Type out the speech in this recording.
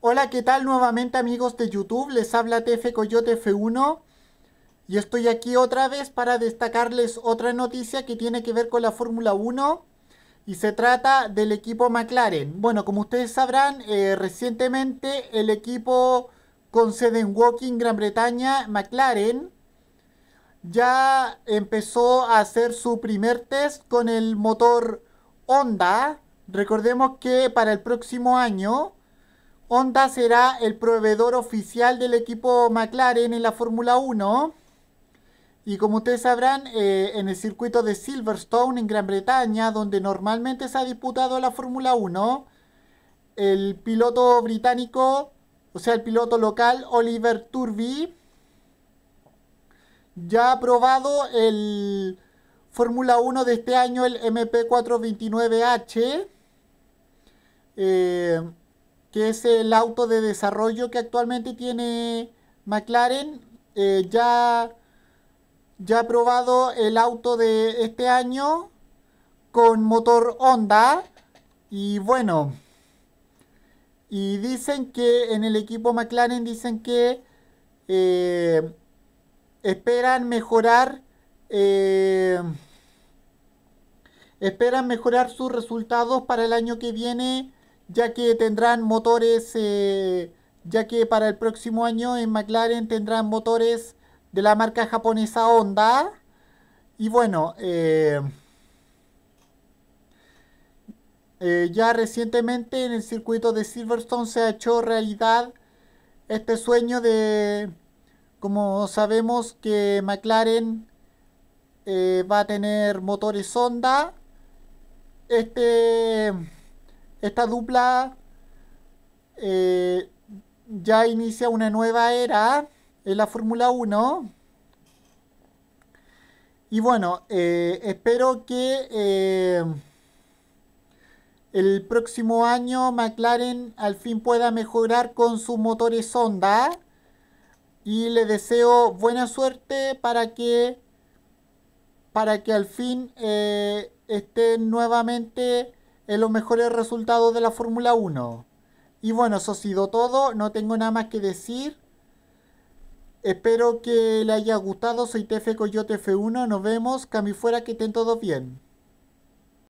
Hola, ¿qué tal nuevamente amigos de YouTube? Les habla TF Coyote F1 y estoy aquí otra vez para destacarles otra noticia que tiene que ver con la Fórmula 1 y se trata del equipo McLaren. Bueno, como ustedes sabrán, eh, recientemente el equipo con sede en Woking, Gran Bretaña, McLaren, ya empezó a hacer su primer test con el motor Honda. Recordemos que para el próximo año Honda será el proveedor oficial del equipo McLaren en la Fórmula 1. Y como ustedes sabrán, eh, en el circuito de Silverstone en Gran Bretaña, donde normalmente se ha disputado la Fórmula 1, el piloto británico, o sea, el piloto local Oliver Turby ya ha probado el Fórmula 1 de este año, el MP429H. Eh, que es el auto de desarrollo que actualmente tiene McLaren. Eh, ya, ha probado el auto de este año con motor Honda. Y bueno, y dicen que en el equipo McLaren dicen que eh, esperan mejorar. Eh, esperan mejorar sus resultados para el año que viene ya que tendrán motores, eh, ya que para el próximo año en McLaren tendrán motores de la marca japonesa Honda. Y bueno, eh, eh, ya recientemente en el circuito de Silverstone se ha hecho realidad este sueño de, como sabemos que McLaren va a tener motores Honda. Este esta dupla eh, ya inicia una nueva era en la Fórmula 1. Y bueno, eh, espero que eh, el próximo año McLaren al fin pueda mejorar con sus motores Honda. Y le deseo buena suerte para que, para que al fin estén nuevamente en los mejores resultados de la Fórmula 1. Y bueno, eso ha sido todo, no tengo nada más que decir. Espero que le haya gustado, soy TF Coyote F1, nos vemos, cami fuera que estén todos bien.